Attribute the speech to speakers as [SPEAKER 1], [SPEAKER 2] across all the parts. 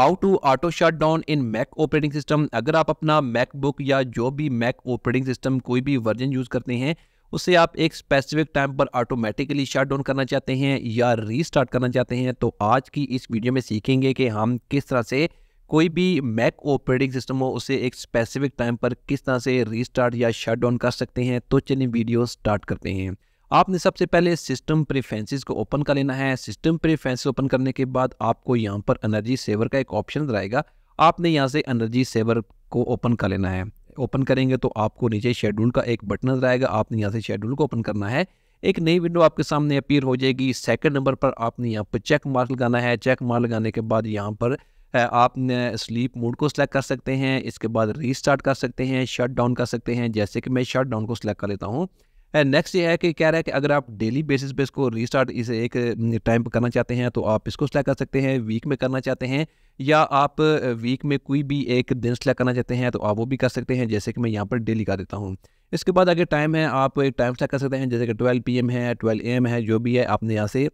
[SPEAKER 1] how to auto shut down in Mac operating system अगर आप अपना मैकबुक या जो भी मैक ऑपरेटिंग सिस्टम कोई भी वर्जन यूज़ करते हैं उसे आप एक स्पेसिफिक टाइम पर ऑटोमेटिकली शट डाउन करना चाहते हैं या रीस्टार्ट करना चाहते हैं तो आज की इस वीडियो में सीखेंगे कि हम किस तरह से कोई भी मैक ऑपरेटिंग सिस्टम हो उसे एक स्पेसिफिक टाइम पर किस तरह से रीस्टार्ट या शट डाउन कर सकते हैं तो चलिए वीडियो स्टार्ट करते हैं आपने सबसे पहले सिस्टम प्रीफेंसेस को ओपन कर लेना है सिस्टम प्रीफेंसेस ओपन करने के बाद आपको यहाँ पर एनर्जी सेवर का एक ऑप्शन रहेगा आपने यहाँ से एनर्जी सेवर को ओपन कर लेना है ओपन करेंगे तो आपको नीचे शेड्यूल का एक बटन रहेगा आपने यहाँ से शेड्यूल को ओपन करना है एक नई विंडो आपके सामने अपीयर हो जाएगी सेकंड नंबर पर आपने यहाँ पर चेक मार्क लगाना है चेक मार्क लगाने के बाद यहाँ पर आप स्लीप मोड को सिलेक्ट कर सकते हैं इसके बाद रीस्टार्ट कर सकते हैं शट डाउन कर सकते हैं जैसे कि मैं शट डाउन को सिलेक्ट कर लेता हूँ एंड नेक्स्ट ये है कि कह रहा है कि अगर आप डेली बेसिस पे इसको रीस्टार्ट इसे एक टाइम पर करना चाहते हैं तो आप इसको सिलेक्ट कर सकते हैं वीक में करना चाहते हैं या आप वीक में कोई भी एक दिन सिलेक्ट करना चाहते हैं तो आप वो भी कर सकते हैं जैसे कि मैं यहाँ पर डेली कर देता हूँ इसके बाद अगर टाइम है आप एक टाइम सेलेक्ट कर सकते हैं जैसे कि ट्वेल्व पी है ट्वेल्व ए है जो भी है आपने यहाँ से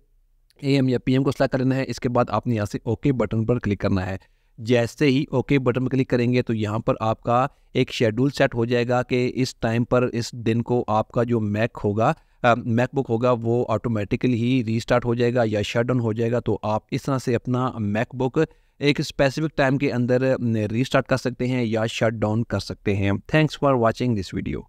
[SPEAKER 1] ए या पी को सिलेक्ट करना है इसके बाद आपने यहाँ से ओके बटन पर क्लिक करना है जैसे ही ओके बटन पर क्लिक करेंगे तो यहाँ पर आपका एक शेड्यूल सेट हो जाएगा कि इस टाइम पर इस दिन को आपका जो मैक होगा मैकबुक होगा वो ऑटोमेटिकली ही रीस्टार्ट हो जाएगा या शट डाउन हो जाएगा तो आप इस तरह से अपना मैकबुक एक स्पेसिफिक टाइम के अंदर रीस्टार्ट कर सकते हैं या शट डाउन कर सकते हैं thanks for watching this video